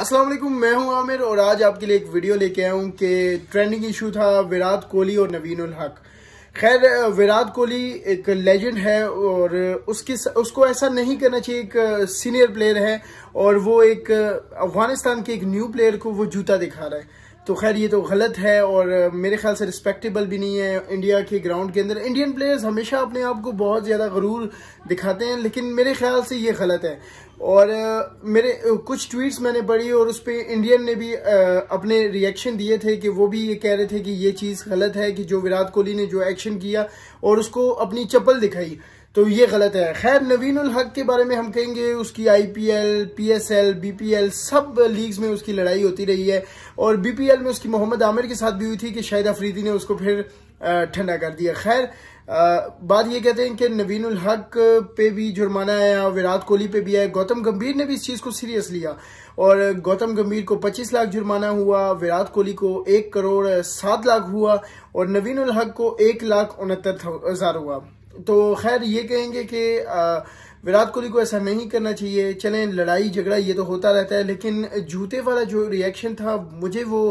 अस्सलाम वालेकुम मैं हूं आमिर और आज आपके लिए एक वीडियो लेके आया हूं कि ट्रेंडिंग इशू था विराट कोहली और नवीन उल हक खैर विराट कोहली एक लेजेंड है और उसकी उसको ऐसा नहीं करना चाहिए एक सीनियर प्लेयर है और वो एक अफगानिस्तान के एक न्यू प्लेयर को वो जूता दिखा रहा है तो खैर ये तो गलत है और मेरे ख्याल से रिस्पेक्टेबल भी नहीं है इंडिया के ग्राउंड के अंदर इंडियन प्लेयर्स हमेशा अपने आप को बहुत ज़्यादा गरूर दिखाते हैं लेकिन मेरे ख्याल से ये गलत है और मेरे कुछ ट्वीट्स मैंने पढ़ी और उस पर इंडियन ने भी अपने रिएक्शन दिए थे कि वो भी ये कह रहे थे कि ये चीज़ गलत है कि जो विराट कोहली ने जो एक्शन किया और उसको अपनी चप्पल दिखाई तो ये गलत है खैर नवीन उल हक के बारे में हम कहेंगे उसकी आईपीएल, पीएसएल, बीपीएल सब लीग्स में उसकी लड़ाई होती रही है और बीपीएल में उसकी मोहम्मद आमिर के साथ भी हुई थी कि शाहिद अफरीदी ने उसको फिर ठंडा कर दिया खैर बात ये कहते हैं कि नवीन उल हक पे भी जुर्माना आया विराट कोहली पे भी आया गौतम गंभीर ने भी इस चीज़ को सीरियस लिया और गौतम गंभीर को 25 लाख जुर्माना हुआ विराट कोहली को एक करोड़ सात लाख हुआ और नवीन उल हक को एक लाख उनहत्तर हज़ार हुआ तो खैर ये कहेंगे कि विराट कोहली को ऐसा नहीं करना चाहिए चलें लड़ाई झगड़ा ये तो होता रहता है लेकिन जूते वाला जो रिएक्शन था मुझे वो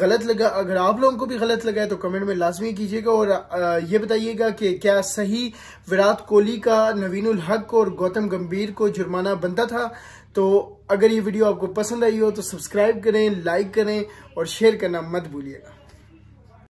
गलत लगा अगर आप लोगों को भी गलत लगा है तो कमेंट में लाजमी कीजिएगा और ये बताइएगा कि क्या सही विराट कोहली का नवीनुल हक और गौतम गंभीर को जुर्माना बनता था तो अगर ये वीडियो आपको पसंद आई हो तो सब्सक्राइब करें लाइक करें और शेयर करना मत भूलिएगा